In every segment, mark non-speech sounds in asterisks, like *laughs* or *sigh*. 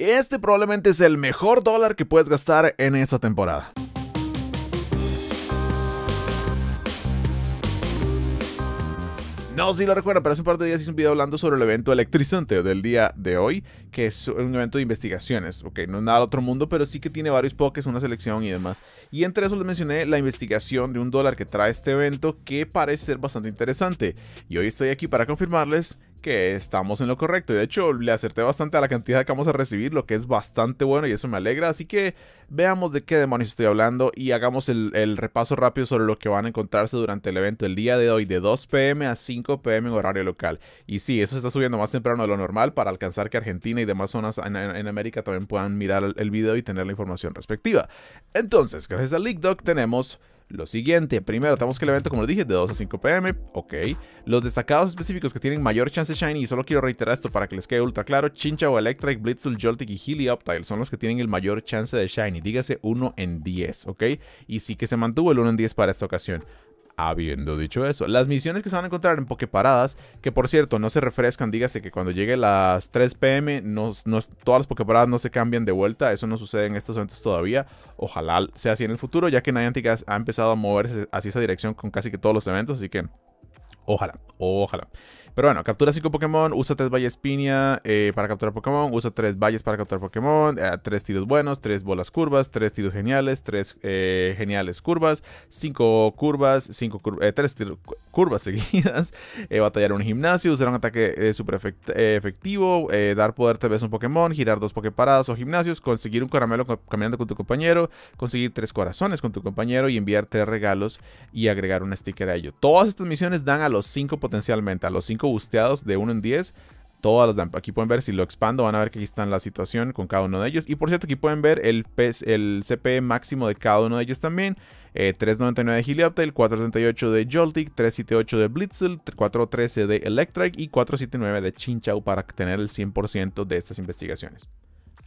Este probablemente es el mejor dólar que puedes gastar en esa temporada. No, si lo recuerdan, pero hace un par de días hice un video hablando sobre el evento electrizante del día de hoy, que es un evento de investigaciones. Ok, no es nada del otro mundo, pero sí que tiene varios pokés, una selección y demás. Y entre eso les mencioné la investigación de un dólar que trae este evento, que parece ser bastante interesante. Y hoy estoy aquí para confirmarles que estamos en lo correcto. y De hecho, le acerté bastante a la cantidad que vamos a recibir, lo que es bastante bueno y eso me alegra. Así que veamos de qué demonios estoy hablando y hagamos el, repaso rápido sobre lo que van a encontrarse durante el evento el día de hoy, de 2 pm a 5 pm en horario local. Y sí, eso está subiendo más temprano de lo normal para alcanzar que Argentina y demás zonas en, América también puedan mirar el video y tener la información respectiva. Entonces, gracias a LeakDoc tenemos lo siguiente, primero, tenemos que el evento, como lo dije, de 2 a 5 pm. Ok. Los destacados específicos que tienen mayor chance de shiny, y solo quiero reiterar esto para que les quede ultra claro: Chincha o Electric, Blitzul, Joltik y Helioptile son los que tienen el mayor chance de shiny. Dígase 1 en 10, ok. Y sí que se mantuvo el 1 en 10 para esta ocasión. Habiendo dicho eso, las misiones que se van a encontrar en Poképaradas, que por cierto, no se refrescan, dígase que cuando llegue las 3 pm, todas las Poképaradas no se cambian de vuelta, eso no sucede en estos eventos todavía, ojalá sea así en el futuro, ya que Niantic ha empezado a moverse hacia esa dirección con casi que todos los eventos, así que ojalá, ojalá. Pero bueno, captura 5 Pokémon, usa 3 valles piña eh, para capturar Pokémon, usa 3 valles para capturar Pokémon, 3 eh, tiros buenos, 3 bolas curvas, 3 tiros geniales, 3 eh, geniales curvas, 5 curvas, 5 3 curvas *laughs* seguidas, batallar un gimnasio, usar un ataque super efectivo, dar poder tal vez a un Pokémon, girar dos Poképaradas o gimnasios, conseguir un caramelo caminando con tu compañero, conseguir 3 corazones con tu compañero y enviar 3 regalos y agregar un sticker a ello. Todas estas misiones dan a los 5 potencialmente, a los 5 busteados de 1 en 10. Todas las Aquí pueden ver si lo expando, van a ver que aquí está la situación con cada uno de ellos. Y por cierto, aquí pueden ver el, el CP máximo de cada uno de ellos también. 399 eh, de Helioptel 438 de Joltik, 378 de Blitzel, 413 de Electric y 479 de Chinchau para tener el 100% de estas investigaciones.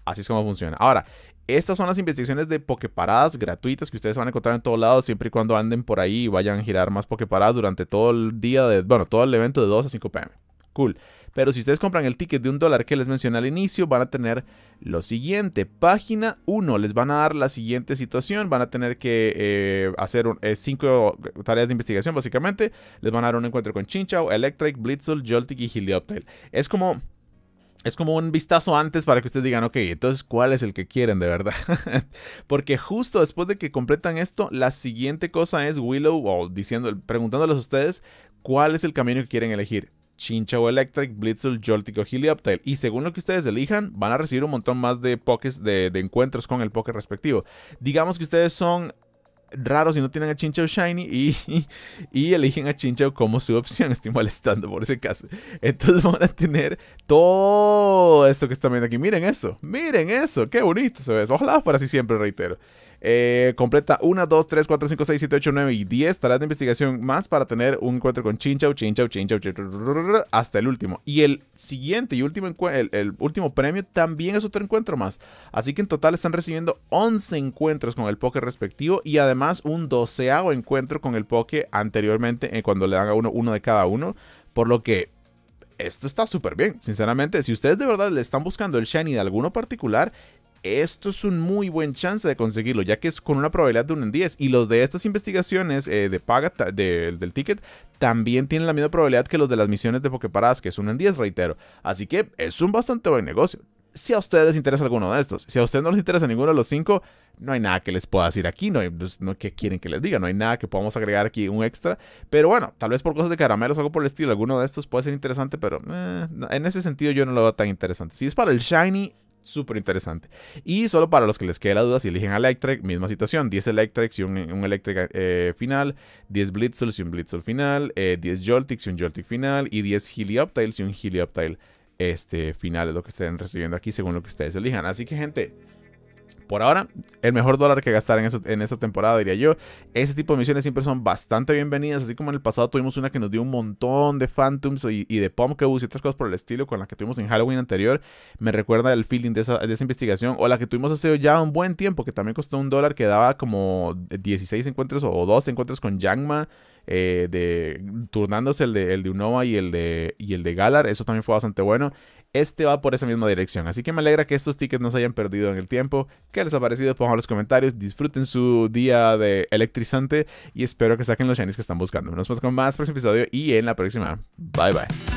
Así es como funciona. Ahora, estas son las investigaciones de pokeparadas gratuitas que ustedes van a encontrar en todos lados, siempre y cuando anden por ahí y vayan a girar más pokeparadas durante todo el día de, bueno, todo el evento de 2 a 5 pm. Cool. Pero si ustedes compran el ticket de un dólar que les mencioné al inicio, van a tener lo siguiente. Página 1, les van a dar la siguiente situación. Van a tener que eh, hacer 5 eh, tareas de investigación, básicamente. Les van a dar un encuentro con Chinchao, Electric, Blitzel, Joltik y Helioptile. Es como es como un vistazo antes para que ustedes digan, ok, entonces cuál es el que quieren de verdad. *laughs* Porque justo después de que completan esto, la siguiente cosa es Willow diciendo, preguntándoles a ustedes cuál es el camino que quieren elegir. Chincha o Electric, Blitzel, Joltik o Uptail. Y según lo que ustedes elijan, van a recibir un montón más de pokés de, de encuentros con el poke respectivo. Digamos que ustedes son raro si no tienen a Chinchou Shiny y, *laughs* y eligen a Chinchou como su opción. *laughs* Estoy molestando por ese caso. Entonces van a tener todo esto que están viendo aquí. Miren eso, miren eso, qué bonito se ve. Ojalá para así siempre, reitero. Eh, completa 1, 2, 3, 4, 5, 6, 7, 8, 9 y 10 tareas de investigación más para tener un encuentro con Chinchau, Chinchau, Chinchau, hasta el último. Y el siguiente y último, el, el último premio también es otro encuentro más. Así que en total están recibiendo 11 encuentros con el Poké respectivo y además un doceavo encuentro con el Poké anteriormente eh, cuando le dan a uno uno de cada uno. Por lo que esto está súper bien. Sinceramente, si ustedes de verdad le están buscando el Shiny de alguno particular, esto es un muy buen chance de conseguirlo, ya que es con una probabilidad de 1 en 10. Y los de estas investigaciones eh, de paga del ticket también tienen la misma probabilidad que los de las misiones de Poképaradas, que es 1 en 10, reitero. Así que es un bastante buen negocio. Si a ustedes les interesa alguno de estos, si a ustedes no les interesa ninguno de los 5, no hay nada que les pueda decir aquí, no, hay, pues, no que quieren que les diga, no hay nada que podamos agregar aquí un extra. Pero bueno, tal vez por cosas de caramelos o algo por el estilo, alguno de estos puede ser interesante, pero eh, en ese sentido yo no lo veo tan interesante. Si es para el Shiny, súper interesante. Y solo para los que les quede la duda, si eligen Electric, misma situación: 10 Electric y un, eléctrica Electric eh, final, 10 blitz y un Blitzel final, 10 eh, Joltix y un Joltic final, y 10 Helioptiles y un Helioptile este, final, es lo que estén recibiendo aquí según lo que ustedes elijan. Así que, gente por ahora, el mejor dólar que gastar en, esta temporada, diría yo. Ese tipo de misiones siempre son bastante bienvenidas, así como en el pasado tuvimos una que nos dio un montón de Phantoms y, de Pumpkins y otras cosas por el estilo, con la que tuvimos en Halloween anterior. Me recuerda el feeling de esa, investigación, o la que tuvimos hace ya un buen tiempo, que también costó un dólar, que daba como 16 encuentros o 12 encuentros con Yangma. Eh, de turnándose el de, el de Unova y el de, y el de Galar, eso también fue bastante bueno este va por esa misma dirección. Así que me alegra que estos tickets no se hayan perdido en el tiempo. ¿Qué les ha parecido? Pongan los comentarios. Disfruten su día de electrizante y espero que saquen los shinies que están buscando. Nos vemos con más próximo episodio y en la próxima. Bye bye.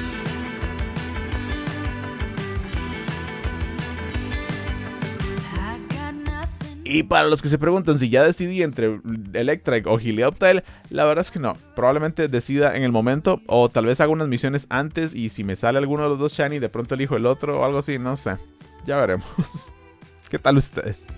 Y para los que se preguntan si ya decidí entre Electric o Helioptile, la verdad es que no. Probablemente decida en el momento o tal vez haga unas misiones antes y si me sale alguno de los dos Shiny de pronto elijo el otro o algo así, no sé. Ya veremos. *laughs* ¿Qué tal ustedes?